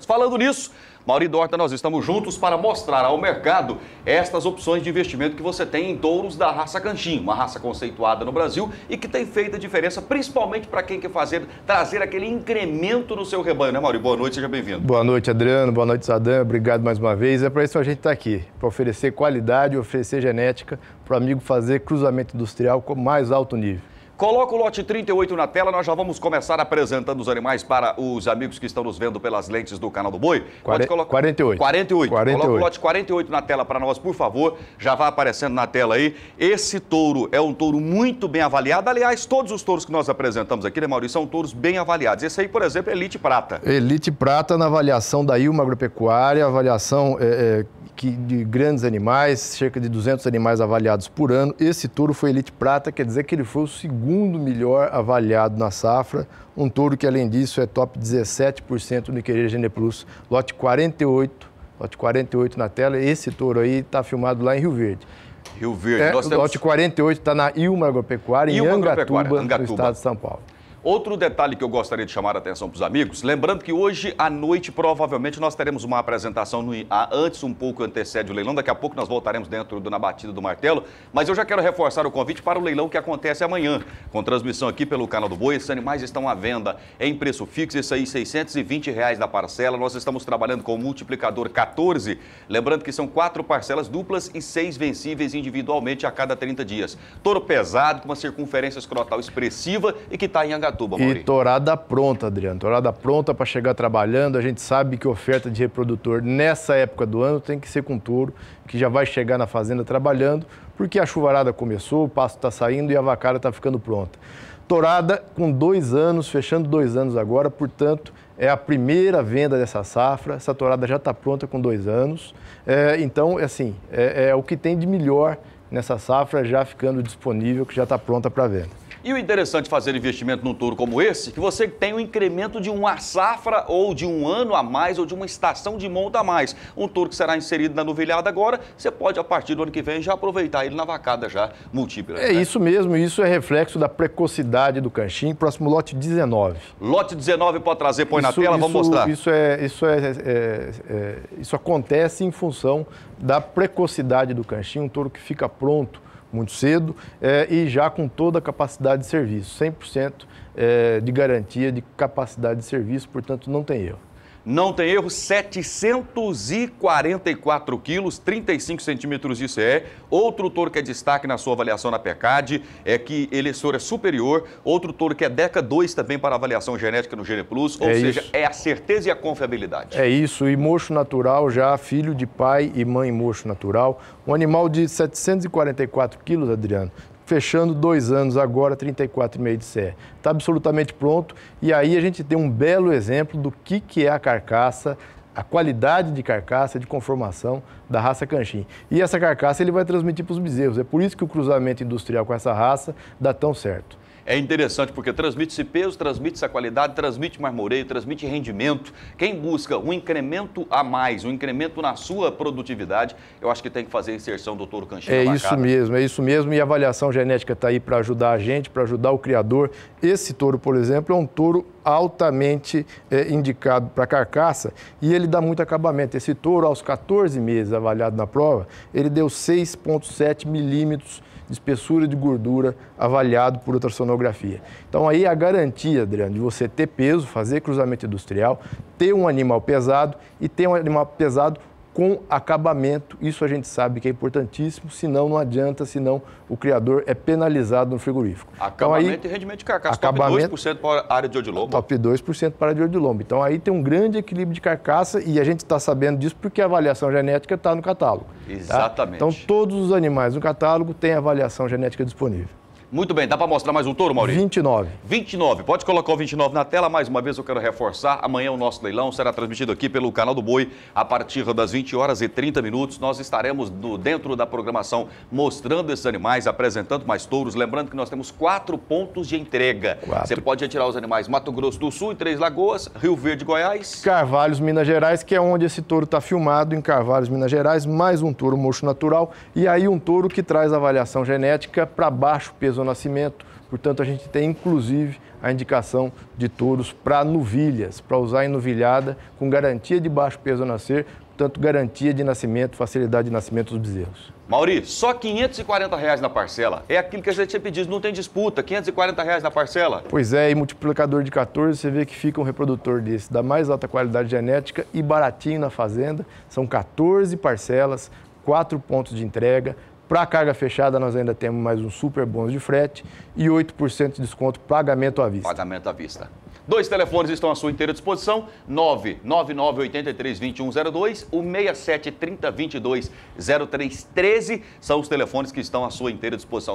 Falando nisso, Mauri Dorta, nós estamos juntos para mostrar ao mercado estas opções de investimento que você tem em touros da raça Canchim, uma raça conceituada no Brasil e que tem feito a diferença, principalmente para quem quer fazer, trazer aquele incremento no seu rebanho, né, Mauri? Boa noite, seja bem-vindo. Boa noite, Adriano. Boa noite, Sadam. Obrigado mais uma vez. É para isso que a gente está aqui, para oferecer qualidade, oferecer genética, para o amigo fazer cruzamento industrial com mais alto nível. Coloca o lote 38 na tela, nós já vamos começar apresentando os animais para os amigos que estão nos vendo pelas lentes do canal do Boi. Pode colocar 48. 48. 48. Coloca o lote 48 na tela para nós, por favor. Já vai aparecendo na tela aí. Esse touro é um touro muito bem avaliado. Aliás, todos os touros que nós apresentamos aqui, né, Maurício, são touros bem avaliados. Esse aí, por exemplo, é Elite Prata. Elite Prata na avaliação da Ilma Agropecuária, avaliação é, é que, de grandes animais, cerca de 200 animais avaliados por ano. Esse touro foi elite prata, quer dizer que ele foi o segundo melhor avaliado na safra. Um touro que, além disso, é top 17% no Querer Gene Plus, lote 48, lote 48 na tela. Esse touro aí está filmado lá em Rio Verde. Rio Verde, é, nós temos... Lote 48 está na Ilma Agropecuária, Ilma em Angatuba, Agropecuária. Angatuba, no estado de São Paulo. Outro detalhe que eu gostaria de chamar a atenção para os amigos, lembrando que hoje à noite provavelmente nós teremos uma apresentação no, antes um pouco antecede o leilão, daqui a pouco nós voltaremos dentro do, na batida do martelo, mas eu já quero reforçar o convite para o leilão que acontece amanhã, com transmissão aqui pelo canal do Boi, esses animais estão à venda em preço fixo, isso aí 620 reais da parcela, nós estamos trabalhando com o multiplicador 14, lembrando que são quatro parcelas duplas e seis vencíveis individualmente a cada 30 dias. Toro pesado, com uma circunferência escrotal expressiva e que está em e torada pronta, Adriano. Torada pronta para chegar trabalhando. A gente sabe que oferta de reprodutor nessa época do ano tem que ser com touro, que já vai chegar na fazenda trabalhando, porque a chuvarada começou, o pasto está saindo e a vacara está ficando pronta. Torada com dois anos, fechando dois anos agora, portanto, é a primeira venda dessa safra. Essa torada já está pronta com dois anos. É, então, é assim, é, é o que tem de melhor nessa safra já ficando disponível, que já está pronta para venda. E o interessante de fazer investimento num touro como esse, que você tem um incremento de uma safra ou de um ano a mais ou de uma estação de monta a mais. Um touro que será inserido na novilhada agora, você pode a partir do ano que vem já aproveitar ele na vacada já múltipla. É né? isso mesmo, isso é reflexo da precocidade do canchim próximo lote 19. Lote 19 pode trazer, põe isso, na tela, isso, vamos mostrar. Isso é, isso é, é, é, isso acontece em função da precocidade do canchim, um touro que fica pronto muito cedo é, e já com toda a capacidade de serviço, 100% é, eh, de garantia de capacidade de serviço, portanto não tem erro não tem erro, 744 quilos, 35 centímetros de CE. Outro touro que é destaque na sua avaliação na PECAD é que elessor é superior. Outro touro que é DECA 2 também para avaliação genética no Gene Plus, ou é seja, isso. é a certeza e a confiabilidade. É isso, e mocho natural já, filho de pai e mãe mocho natural. Um animal de 744 quilos, Adriano, fechando dois anos agora, 34,5 de serra. Está absolutamente pronto e aí a gente tem um belo exemplo do que, que é a carcaça, a qualidade de carcaça, de conformação da raça Canchim. E essa carcaça ele vai transmitir para os bezerros. É por isso que o cruzamento industrial com essa raça dá tão certo é interessante porque transmite-se peso, transmite-se a qualidade, transmite marmoreio, transmite rendimento. Quem busca um incremento a mais, um incremento na sua produtividade, eu acho que tem que fazer a inserção do touro canchino. É isso mesmo, é isso mesmo. E a avaliação genética está aí para ajudar a gente, para ajudar o criador. Esse touro, por exemplo, é um touro altamente é, indicado para carcaça e ele dá muito acabamento. Esse touro, aos 14 meses avaliado na prova, ele deu 6,7 milímetros de espessura de gordura avaliado por ultrassonografia. Então aí é a garantia, Adriano, de você ter peso, fazer cruzamento industrial, ter um animal pesado e ter um animal pesado com acabamento. Isso a gente sabe que é importantíssimo, senão não adianta, senão o criador é penalizado no frigorífico. Então, acabamento então, aí, e rendimento de carcaça, acabamento, top 2% para a área de odilombo. Top 2% para a área de odilombo. Então aí tem um grande equilíbrio de carcaça e a gente está sabendo disso porque a avaliação genética está no catálogo. Tá? Exatamente. Tá? Então todos os animais no catálogo têm avaliação genética disponível. Muito bem, dá para mostrar mais um touro, Maurício? 29. 29. Pode colocar o 29 na tela. Mais uma vez eu quero reforçar. Amanhã o nosso leilão será transmitido aqui pelo canal do Boi a partir das 20 horas e 30 minutos. Nós estaremos do, dentro da programação mostrando esses animais, apresentando mais touros. Lembrando que nós temos quatro pontos de entrega. Quatro. Você pode retirar os animais Mato Grosso do Sul, e Três Lagoas, Rio Verde, Goiás. Carvalhos, Minas Gerais, que é onde esse touro está filmado, em Carvalhos, Minas Gerais. Mais um touro mocho natural. E aí um touro que traz avaliação genética para baixo peso ao nascimento. Portanto, a gente tem inclusive a indicação de touros para novilhas, para usar em com garantia de baixo peso ao nascer, portanto, garantia de nascimento, facilidade de nascimento dos bezerros. Mauri, só 540 reais na parcela. É aquilo que a gente tinha pedido, não tem disputa, 540 reais na parcela. Pois é, e multiplicador de 14, você vê que fica um reprodutor desse, da mais alta qualidade genética e baratinho na fazenda. São 14 parcelas, quatro pontos de entrega, para a carga fechada, nós ainda temos mais um super bônus de frete e 8% de desconto pagamento à vista. Pagamento à vista. Dois telefones estão à sua inteira disposição: 999-83-2102, o 67 30 0313 são os telefones que estão à sua inteira disposição.